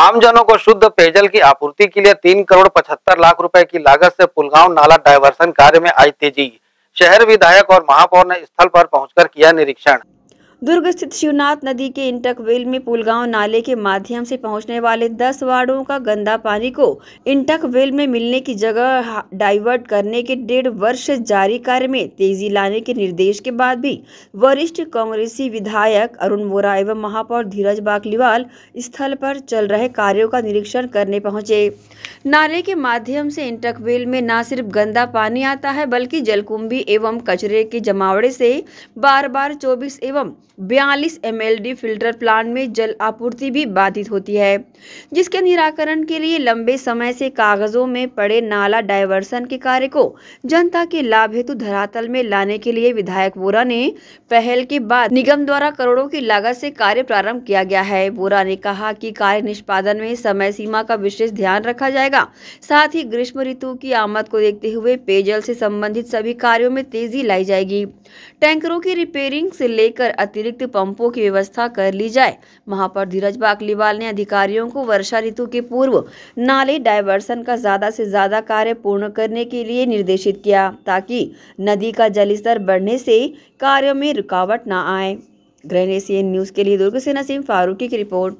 आमजनों को शुद्ध पेयजल की आपूर्ति के लिए तीन करोड़ पचहत्तर लाख रुपए की लागत से पुलगांव नाला डायवर्सन कार्य में आई तेजी शहर विधायक और महापौर ने स्थल पर पहुंचकर किया निरीक्षण दुर्ग स्थित शिवनाथ नदी के इंटकवेल में पुलगांव नाले के माध्यम से पहुंचने वाले 10 वार्डों का गंदा पानी को इंटक वेल में मिलने की जगह डाइवर्ट करने के डेढ़ वर्ष जारी कार्य में तेजी लाने के निर्देश के बाद भी वरिष्ठ कांग्रेसी विधायक अरुण वोरा एवं महापौर धीरज बागलीवाल स्थल पर चल रहे कार्यो का निरीक्षण करने पहुंचे नाले के माध्यम से इंटक वेल में न सिर्फ गंदा पानी आता है बल्कि जलकुंभी एवं कचरे के जमावड़े से बार बार चौबीस एवं बयालीस एम फिल्टर प्लांट में जल आपूर्ति भी बाधित होती है जिसके निराकरण के लिए लंबे समय से कागजों में पड़े नाला डायवर्सन के कार्य को जनता के लाभ हेतु धरातल में लाने के लिए विधायक वोरा ने पहल के बाद निगम द्वारा करोड़ों की लागत से कार्य प्रारंभ किया गया है वोरा ने कहा कि कार्य निष्पादन में समय सीमा का विशेष ध्यान रखा जाएगा साथ ही ग्रीष्म ऋतु की आमद को देखते हुए पेयजल से संबंधित सभी कार्यो में तेजी लाई जाएगी टैंकरों की रिपेयरिंग से लेकर अति अतिरिक्त पंपों की व्यवस्था कर ली जाए महापौर धीरज बाकलीवाल ने अधिकारियों को वर्षा ऋतु के पूर्व नाले डायवर्सन का ज़्यादा से ज़्यादा कार्य पूर्ण करने के लिए निर्देशित किया ताकि नदी का जलस्तर बढ़ने से कार्यों में रुकावट न आए ग्रहण न्यूज़ के लिए दुर्ग से नसीम फारूकी की रिपोर्ट